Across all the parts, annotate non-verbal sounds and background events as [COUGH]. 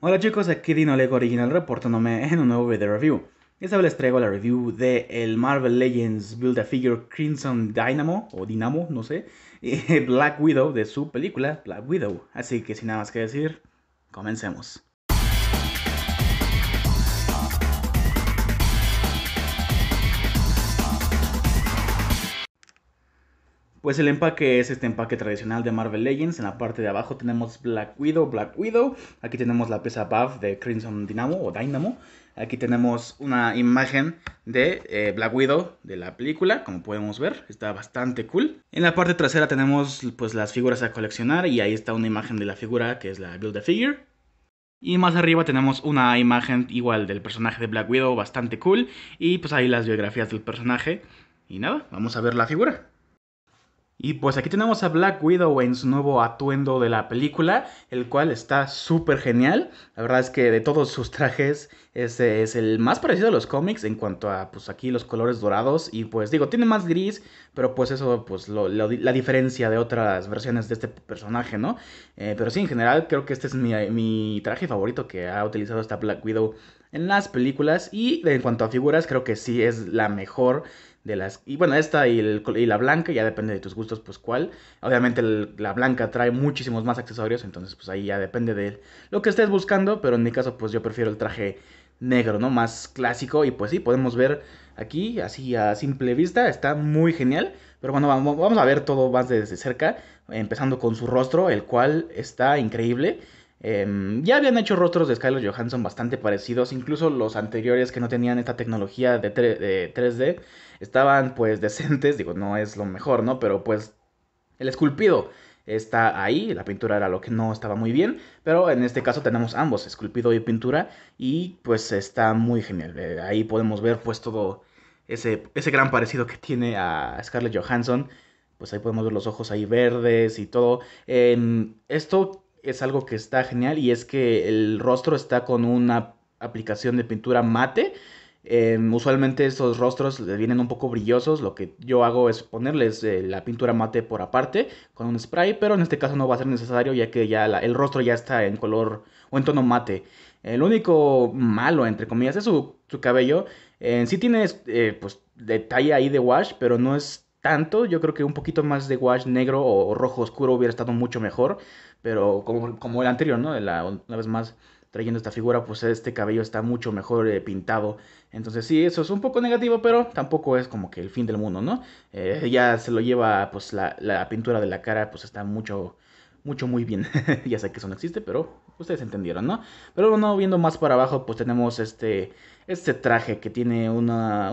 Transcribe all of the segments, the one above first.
Hola chicos, aquí Dino Lego Original reportándome en un nuevo video review. Esta vez les traigo la review de el Marvel Legends Build a Figure Crimson Dynamo, o Dinamo, no sé, y [LAUGHS] Black Widow de su película Black Widow. Así que sin nada más que decir, comencemos. Pues el empaque es este empaque tradicional de Marvel Legends. En la parte de abajo tenemos Black Widow, Black Widow. Aquí tenemos la pieza Buff de Crimson Dynamo o Dynamo. Aquí tenemos una imagen de eh, Black Widow de la película, como podemos ver, está bastante cool. En la parte trasera tenemos pues las figuras a coleccionar y ahí está una imagen de la figura que es la Build a Figure. Y más arriba tenemos una imagen igual del personaje de Black Widow, bastante cool. Y pues ahí las biografías del personaje. Y nada, vamos a ver la figura. Y pues aquí tenemos a Black Widow en su nuevo atuendo de la película, el cual está súper genial. La verdad es que de todos sus trajes, este es el más parecido a los cómics en cuanto a, pues aquí los colores dorados. Y pues digo, tiene más gris, pero pues eso, pues la diferencia de otras versiones de este personaje, ¿no? Eh, pero sí, en general creo que este es mi, mi traje favorito que ha utilizado esta Black Widow en las películas. Y en cuanto a figuras, creo que sí es la mejor de las... Y bueno, esta y, el, y, la blanca, ya depende de tus gustos, pues cuál. Obviamente la blanca trae muchísimos más accesorios, entonces pues ahí ya depende de lo que estés buscando, pero en mi caso pues yo prefiero el traje negro, ¿no? Más clásico y pues sí, podemos ver aquí, así a simple vista, está muy genial. Pero bueno, vamos, vamos a ver todo más desde cerca, empezando con su rostro, el cual está increíble. Em, ya habían hecho rostros de Scarlett Johansson bastante parecidos, incluso los anteriores que no tenían esta tecnología de, 3D estaban pues [LAUGHS] decentes, digo, no es lo mejor, ¿no? Pero pues el esculpido está ahí, la pintura era lo que no estaba muy bien, pero en este caso tenemos ambos, esculpido y pintura, y pues está muy genial. Eh, ahí podemos ver pues todo ese, ese gran parecido que tiene a Scarlett Johansson, pues ahí podemos ver los ojos ahí verdes y todo. Em, esto es algo que está genial y es que el rostro está con una aplicación de pintura mate. Em, usualmente estos rostros vienen un poco brillosos, lo que yo hago es ponerles eh, la pintura mate por aparte con un spray, pero en este caso no va a ser necesario ya que ya el rostro ya está en color o en tono mate. El único malo, entre comillas, es su, cabello. en eh, sí tiene eh, pues, detalle ahí de wash, pero no es tanto. Yo creo que un poquito más de wash negro o, rojo oscuro hubiera estado mucho mejor. Pero como, el anterior, ¿no? La, una vez más trayendo esta figura, pues este cabello está mucho mejor eh, pintado. Entonces sí, eso es un poco negativo, pero tampoco es como que el fin del mundo, ¿no? Eh, ya se lo lleva, pues la, la pintura de la cara, pues está mucho, mucho, muy bien. [LAUGHS] ya sé que eso no existe, pero ustedes entendieron, ¿no? Pero bueno, viendo más para abajo, pues tenemos este, este traje que tiene una,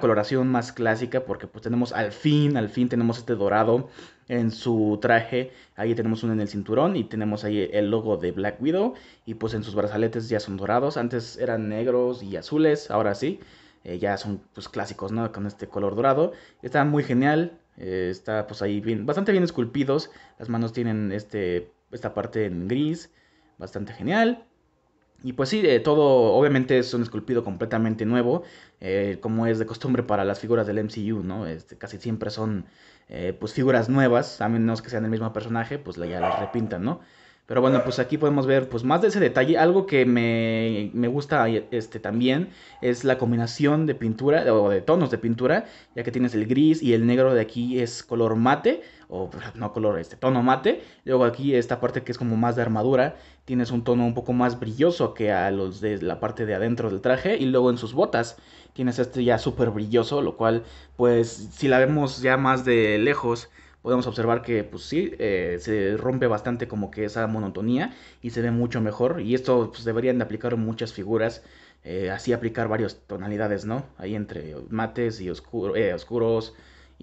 coloración más clásica, porque pues tenemos al fin, al fin tenemos este dorado en su traje, ahí tenemos uno en el cinturón y tenemos ahí el logo de Black Widow, y pues en sus brazaletes ya son dorados, antes eran negros y azules, ahora sí. Eh, ya son pues clásicos, ¿no? Con este color dorado. Está muy genial. Eh, está pues ahí bien, bastante bien esculpidos. Las manos tienen este, esta parte en gris bastante genial. Y pues sí, eh, todo obviamente es un esculpido completamente nuevo, eh, como es de costumbre para las figuras del MCU, ¿no? Este, casi siempre son eh, pues figuras nuevas, a menos que sean el mismo personaje, pues ya las repintan, ¿no? Pero bueno, pues aquí podemos ver pues, más de ese detalle. Algo que me, me, gusta eh, este, también es la combinación de pintura o de tonos de pintura, ya que tienes el gris y el negro de aquí es color mate, o no color, este tono mate. Luego aquí esta parte que es como más de armadura, tienes un tono un poco más brilloso que a los de la parte de adentro del traje. Y luego en sus botas tienes este ya súper brilloso, lo cual pues si la vemos ya más de lejos podemos observar que pues sí, eh, se rompe bastante como que esa monotonía y se ve mucho mejor. Y esto pues, deberían de aplicar muchas figuras, eh, así aplicar varias tonalidades, ¿no? Ahí entre mates y eh, oscuros.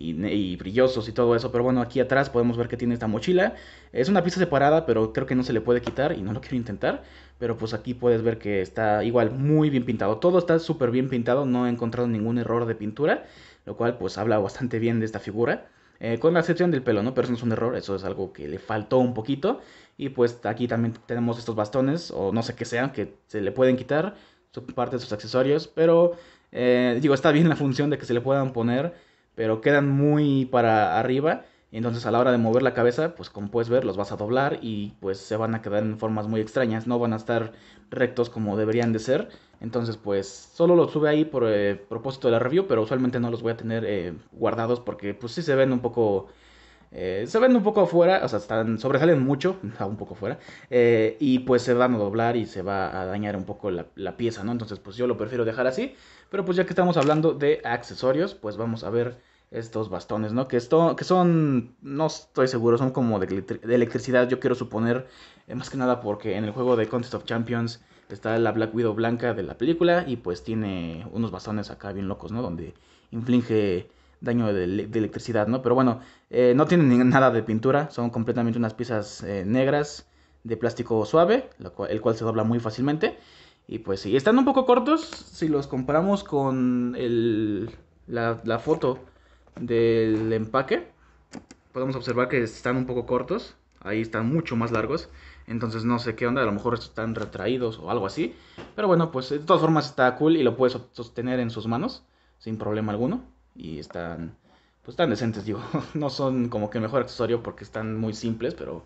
Y, brillosos y todo eso. Pero bueno, aquí atrás podemos ver que tiene esta mochila. Es una pieza separada, pero creo que no se le puede quitar y no lo [LAUGHS] quiero intentar. Pero pues aquí puedes ver que está igual muy bien pintado. Todo está súper bien pintado, no he encontrado ningún error de pintura. Lo cual pues habla bastante bien de esta figura. Eh, con la excepción del pelo, ¿no? Pero eso no es un error, eso es algo que le faltó un poquito. Y pues aquí también tenemos estos bastones, o no sé qué sean, que se le pueden quitar, son parte de sus accesorios. Pero, eh, digo, está bien la función de que se le puedan poner, pero quedan muy para arriba. Entonces a la hora de mover la cabeza, pues como puedes ver, los vas a doblar y pues se van a quedar en formas muy extrañas, no van a estar rectos como deberían de ser. Entonces pues solo los sube ahí por eh, propósito de la review, pero usualmente no los voy a tener eh, guardados porque pues sí se ven un poco... Eh, se ven un poco afuera, o sea, están, sobresalen mucho, un [LAUGHS] poco fuera, y pues se van a doblar y se va a dañar un poco la, la, pieza, ¿no? Entonces, pues yo lo prefiero dejar así, pero pues ya que estamos hablando de accesorios, pues vamos a ver estos bastones, ¿no? Que, esto, que son, no estoy seguro, son como de, electricidad, yo quiero suponer, eh, más que nada porque en el juego de Contest of Champions está la Black Widow blanca de la película y pues tiene unos bastones acá bien locos, ¿no? Donde inflige daño de, electricidad, ¿no? Pero bueno, eh, no tienen nada de pintura, son completamente unas piezas eh, negras de plástico suave, el cual se dobla muy fácilmente. Y pues sí, están un poco cortos si los comparamos con el, la, la foto del empaque, podemos observar que están un poco cortos, ahí están mucho más largos, entonces no sé qué onda, a lo mejor están retraídos o algo así, pero bueno, pues de todas formas está cool y lo puedes sostener en sus manos sin problema alguno y están pues están decentes, [LAUGHS] digo, no son como que el mejor accesorio porque están muy simples, pero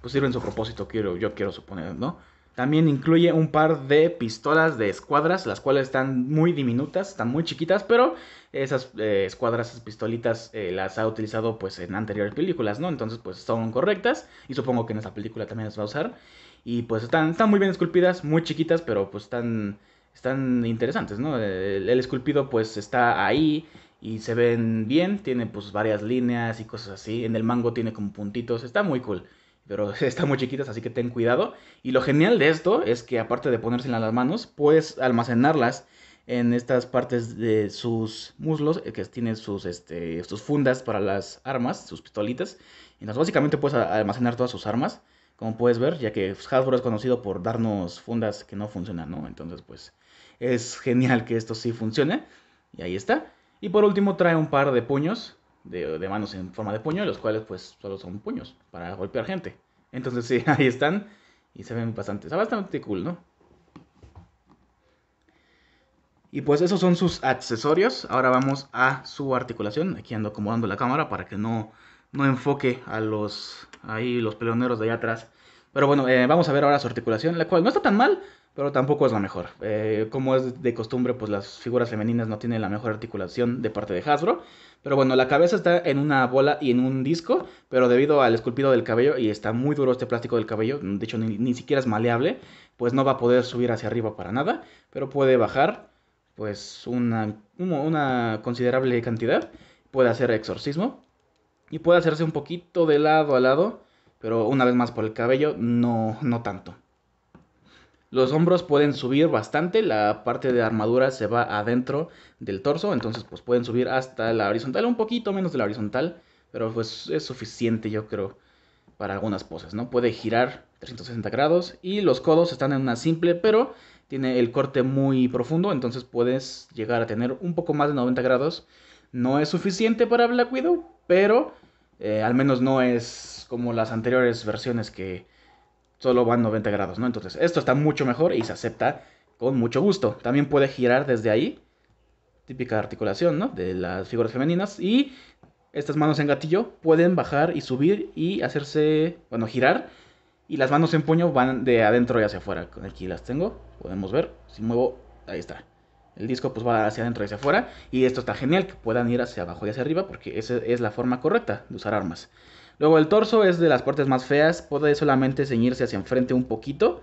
pues sirven su propósito, quiero yo quiero suponer, ¿no? También incluye un par de pistolas de escuadras, las cuales están muy diminutas, están muy chiquitas, pero esas eh, escuadras, esas pistolitas eh, las ha utilizado pues en anteriores películas, ¿no? Entonces pues son correctas y supongo que en esta película también las va a usar. Y pues están, están muy bien esculpidas, muy chiquitas, pero pues están, están interesantes, ¿no? El, el esculpido pues está ahí y se ven bien, tiene pues varias líneas y cosas así. En el mango tiene como puntitos, está muy cool pero [LAUGHS] están muy chiquitas, así que ten cuidado. Y lo genial de esto es que aparte de ponérselas en las manos, puedes almacenarlas en estas partes de sus muslos, eh, que tienen este, sus, fundas para las armas, sus pistolitas. nos básicamente puedes almacenar todas sus armas, como puedes ver, ya que pues, Hasbro es conocido por darnos fundas que no funcionan, ¿no? Entonces pues es genial que esto sí funcione. Y ahí está. Y por último trae un par de puños de, manos en forma de puño, los cuales pues solo son puños para golpear gente. Entonces [LAUGHS] sí, ahí están y se ven bastante, está bastante cool, ¿no? Y pues esos son sus accesorios. Ahora vamos a su articulación. Aquí ando acomodando la cámara para que no, no enfoque a los, ahí los peleoneros de allá atrás. Pero bueno, eh, vamos a ver ahora su articulación, la cual no está tan mal pero tampoco es la mejor. Eh, como es de costumbre, pues las figuras femeninas no tienen la mejor articulación de parte de Hasbro. Pero bueno, la cabeza está en una bola y en un disco, pero debido al esculpido del cabello, y está muy duro este plástico del cabello, de hecho ni, siquiera es maleable, pues no va a poder subir hacia arriba para nada, pero puede bajar pues una, una considerable cantidad, puede hacer exorcismo y puede hacerse un poquito de lado a lado, pero una vez más por el cabello, no, no tanto. Los hombros pueden subir bastante, la parte de armadura se va adentro del torso, entonces pues pueden subir hasta la horizontal, un poquito menos de la horizontal, pero pues es suficiente yo creo para algunas poses, ¿no? Puede girar 360 grados y los codos están en una simple, pero tiene el corte muy profundo, entonces puedes llegar a tener un poco más de 90 grados. No es suficiente para Black Widow, pero eh, al menos no es como las anteriores versiones que solo van 90 grados, ¿no? Entonces, esto está mucho mejor y se acepta con mucho gusto. También puede girar desde ahí, típica articulación, ¿no? De las figuras femeninas. Y estas manos en gatillo pueden bajar y subir y hacerse, bueno, girar. Y las manos en puño van de adentro y hacia afuera. Aquí las tengo, podemos ver. Si muevo, ahí está. El disco pues va hacia adentro y hacia afuera. Y esto está genial, que puedan ir hacia abajo y hacia arriba, porque esa es la forma correcta de usar armas. Luego el torso es de las partes más feas, puede solamente ceñirse hacia enfrente un poquito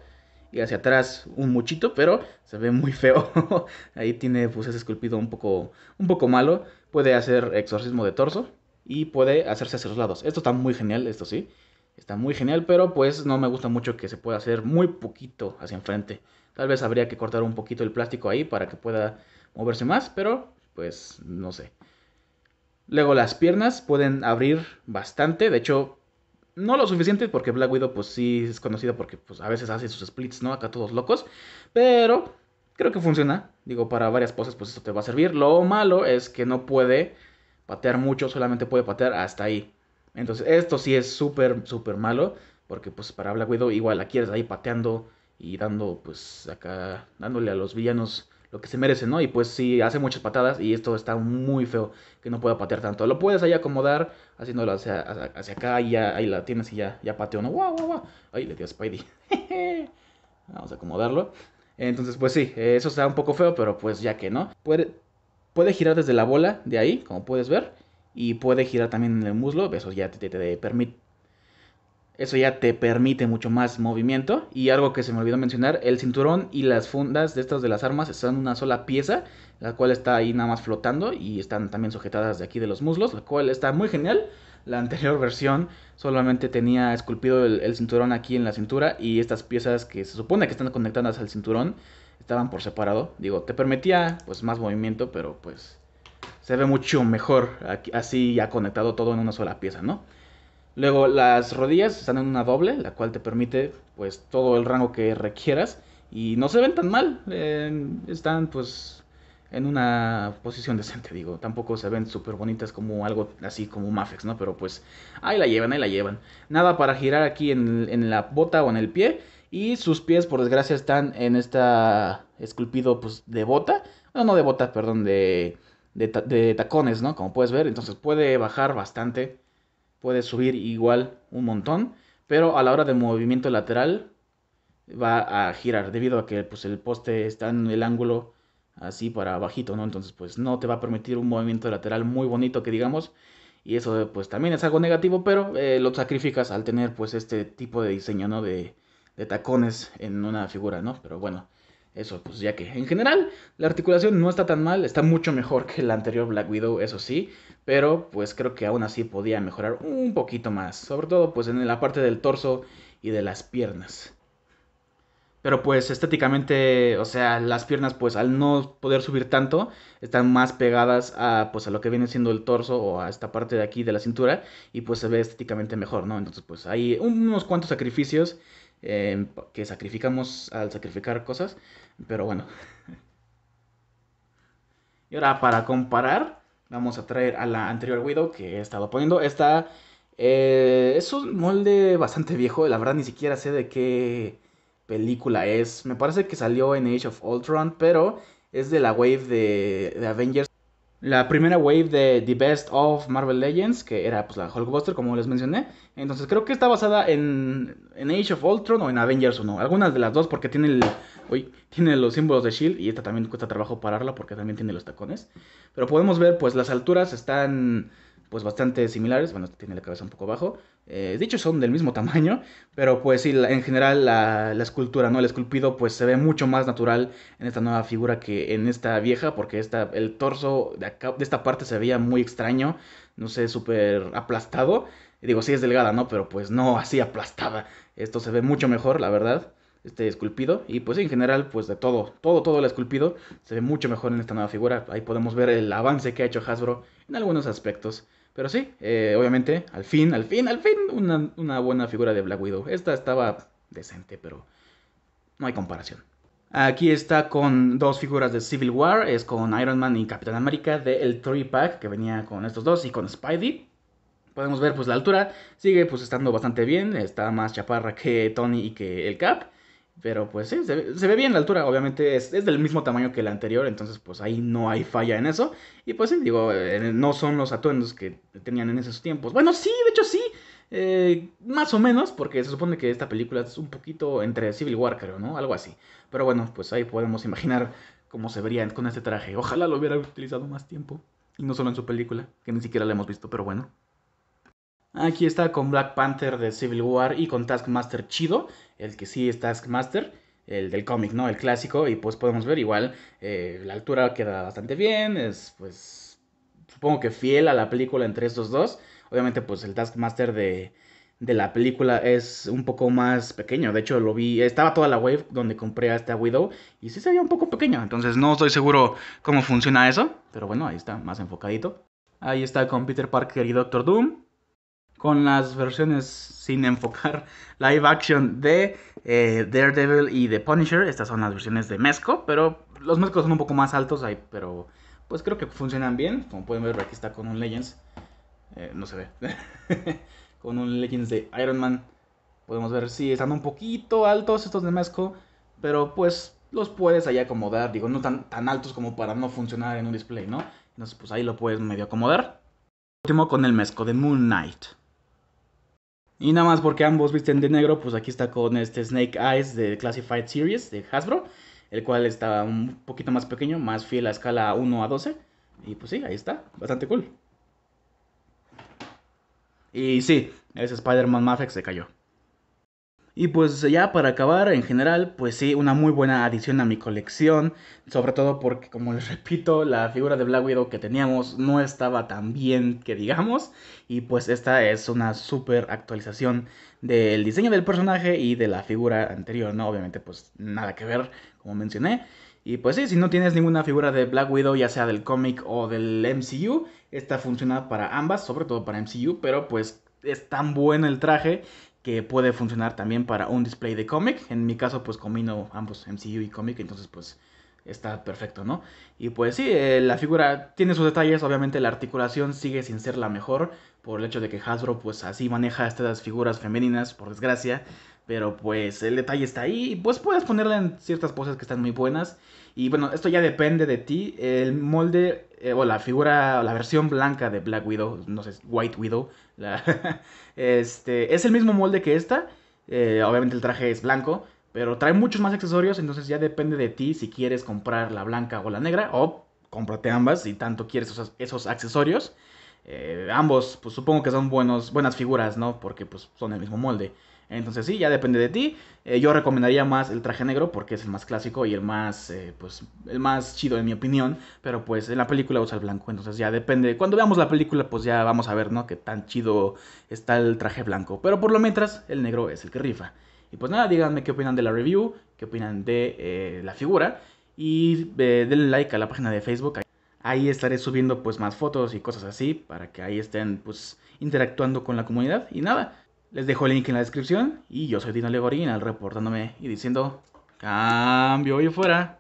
y hacia atrás un muchito, pero se ve muy feo. [LAUGHS] Ahí tiene pues ese esculpido un poco, un poco malo, puede hacer exorcismo de torso y puede hacerse hacia los lados. Esto está muy genial, esto sí. Está muy genial, pero pues no me gusta mucho que se pueda hacer muy poquito hacia enfrente. Tal vez habría que cortar un poquito el plástico ahí para que pueda moverse más, pero pues no sé. Luego las piernas pueden abrir bastante, de hecho no lo suficiente porque Black Widow pues sí es conocido porque pues a veces hace sus splits, ¿no? Acá todos locos, pero creo que funciona. Digo, para varias poses pues esto te va a servir. Lo malo es que no puede patear mucho, solamente puede patear hasta ahí. Entonces esto sí es súper, súper malo porque pues para Black Widow igual la quieres ahí pateando y dando pues acá, dándole a los villanos que se merece, ¿no? Y pues sí, hace muchas patadas y esto está muy feo que no pueda patear tanto. Lo puedes ahí acomodar haciéndolo hacia, acá y ya, ahí la tienes y ya, ya pateó, ¿no? wow, guau, Ahí le dio a Spidey. [LAUGHS] Vamos a acomodarlo. Entonces, pues sí, eso está un poco feo, pero pues ya que no. Puede, puede girar desde la bola de ahí, como puedes ver. Y puede girar también en el muslo, eso ya te, te permite eso ya te permite mucho más movimiento. Y algo que se me olvidó mencionar, el cinturón y las fundas de estas de las armas son una sola pieza, la cual está ahí nada más flotando y están también sujetadas de aquí de los muslos, la cual está muy genial. La anterior [LAUGHS] versión solamente tenía esculpido el, cinturón aquí en la cintura y estas piezas que se supone que están conectadas al cinturón estaban por separado. Digo, te permitía pues más movimiento, pero pues se ve mucho mejor así ya conectado todo en una sola pieza, ¿no? Luego las rodillas están en una doble, la cual te permite pues todo el rango que requieras y no se ven tan mal. Eh, están pues en una posición decente, digo. Tampoco se ven súper bonitas como algo así como Mafex, ¿no? Pero pues ahí la llevan, ahí la llevan. Nada para girar aquí en, la bota o en el pie. Y sus pies, por desgracia, están en esta esculpido pues de bota. No, no de bota, perdón, de, de, de tacones, ¿no? Como puedes ver. Entonces puede bajar bastante puede subir igual un montón, pero a la hora de movimiento lateral va a girar debido a que pues, el poste está en el ángulo así para bajito, ¿no? Entonces pues no te va a permitir un movimiento lateral muy bonito que digamos y eso pues también es algo negativo, pero eh, lo sacrificas al tener pues este tipo de diseño, ¿no? De, tacones en una figura, ¿no? Pero bueno, eso pues ya que en general la articulación no está tan mal, está mucho mejor que la anterior Black Widow, eso sí pero pues creo que aún así podía mejorar un poquito más, sobre todo pues en la parte del torso y de las piernas. Pero pues estéticamente, o sea, las piernas pues al no poder subir tanto, están más pegadas a pues a lo que viene siendo el torso o a esta parte de aquí de la cintura y pues se ve estéticamente mejor, ¿no? Entonces pues hay unos cuantos sacrificios em, que sacrificamos al sacrificar cosas, pero bueno. [LAUGHS] y ahora para comparar, Vamos a traer a la anterior Widow que he estado poniendo. Esta eh, es un molde bastante viejo. La verdad ni siquiera sé de qué película es. Me parece que salió en Age of Ultron, pero es de la wave de, de Avengers. La primera wave de The Best of Marvel Legends, que era pues, la Hulkbuster, como les mencioné. Entonces creo que está basada en, en Age of Ultron o en Avengers o no. Algunas de las dos porque tiene el Uy, tiene los símbolos de Shield y esta también cuesta trabajo pararla porque también tiene los tacones. Pero podemos ver, pues las alturas están pues bastante similares. Bueno, esta tiene la cabeza un poco bajo. Eh, dicho, son del mismo [LAUGHS] tamaño. Pero pues sí, en general la, escultura, ¿no? El esculpido pues se ve mucho más natural en esta nueva figura que en esta vieja. Porque el torso de, de esta parte se veía muy extraño. No sé, súper aplastado. digo, sí es delgada, ¿no? Pero pues no así aplastada. Esto se ve mucho mejor, la verdad este esculpido y pues en general pues de todo, todo, todo el esculpido se ve mucho mejor en esta nueva figura, ahí podemos ver el avance que ha hecho Hasbro en algunos aspectos, pero sí, eh, obviamente al fin, al fin, al fin una, buena figura de Black Widow, esta estaba decente pero no hay comparación. Aquí está con dos figuras de Civil War, es con Iron Man y Capitán América De el 3-pack que venía con estos dos y con Spidey. Podemos ver pues la altura sigue pues estando bastante bien, está más chaparra que Tony y que el Cap. Pero pues sí, se ve, bien la altura, obviamente es, del mismo tamaño que la anterior, entonces pues ahí no hay falla en eso. Y pues sí, digo, eh, no son los atuendos que tenían en esos tiempos. Bueno, sí, de hecho sí, eh, más o menos, porque se supone que esta película es un poquito entre Civil War, creo, ¿no? Algo así. Pero bueno, pues ahí podemos imaginar cómo se vería con este traje. Ojalá lo hubiera utilizado más tiempo, y no solo en su película, que ni siquiera la hemos visto, pero bueno. Aquí está con Black Panther de Civil War y con Taskmaster chido, el que sí es Taskmaster, el del cómic, ¿no? El clásico, y pues podemos ver igual, eh, la altura queda bastante bien, es pues supongo que fiel a la película entre estos dos. Obviamente pues el Taskmaster de, de la película es un poco más pequeño. De hecho, lo vi. Estaba toda la wave donde compré a esta Widow. Y sí se veía un poco pequeño. Entonces no estoy seguro cómo funciona eso. Pero bueno, ahí está, más enfocadito. Ahí está con Peter Parker y Doctor Doom con las versiones sin enfocar [LAUGHS] live action de eh, Daredevil y de Punisher. Estas son las versiones de Mezco, pero los Mezcos son un poco más altos ahí, pero pues creo que funcionan bien. Como pueden ver, aquí está con un Legends. Eh, no se ve. [LAUGHS] con un Legends de Iron Man. Podemos ver, sí, están un poquito altos estos de Mezco, pero pues los puedes ahí acomodar. Digo, no tan, tan altos como para no funcionar en un display, ¿no? Entonces, pues ahí lo puedes medio acomodar. Último con el Mezco de Moon Knight. Y nada más porque ambos visten de negro, pues aquí está con este Snake Eyes de Classified Series de Hasbro, el cual está un poquito más pequeño, más fiel a escala 1 a 12. Y pues sí, ahí está, bastante cool. Y sí, ese Spider-Man Mafex se cayó. Y pues ya para acabar, en general, pues sí, una muy buena adición a mi colección, sobre todo porque, como les repito, la figura de Black Widow que teníamos no estaba tan bien que digamos, y pues esta es una súper actualización del diseño del personaje y de la figura anterior, ¿no? Obviamente pues nada que ver, como mencioné. Y pues sí, si no tienes ninguna figura de Black Widow, ya sea del cómic o del MCU, esta funciona para ambas, sobre todo para MCU, pero pues es tan bueno el traje que puede funcionar también para un display de cómic. En mi caso, pues combino ambos MCU y cómic, entonces pues está perfecto, ¿no? Y pues sí, eh, la figura tiene sus detalles, obviamente la articulación sigue sin ser la mejor por el hecho de que Hasbro pues así maneja estas figuras femeninas, por desgracia, pero pues el detalle está ahí. pues puedes ponerla en ciertas cosas que están muy buenas. Y bueno, esto ya depende de ti. El molde eh, o la figura, la versión blanca de Black Widow, no sé, White Widow. [LAUGHS] este, es el mismo molde que esta. Eh, obviamente el traje es blanco. Pero trae muchos más accesorios. Entonces ya depende de ti si quieres comprar la blanca o la negra. O cómprate ambas si tanto quieres esos, accesorios. Eh, ambos, pues supongo que son buenos, buenas figuras, ¿no? Porque pues son el mismo molde. Entonces sí, ya depende de ti. Eh, yo recomendaría más el traje negro porque es el más clásico y el más, eh, pues, el más chido en mi opinión. Pero pues en la película usa el blanco, entonces ya depende. Cuando veamos la película, pues ya vamos a ver, ¿no? Qué tan chido está el traje blanco. Pero por lo mientras, el negro es el que rifa. Y pues nada, díganme qué opinan de la review, qué opinan de eh, la figura. Y denle like a la página de Facebook. Ahí estaré subiendo pues más fotos y cosas así para que ahí estén pues interactuando con la comunidad. Y nada, les dejo el link en la descripción y yo soy Dino Legorín, al reportándome y diciendo cambio y fuera.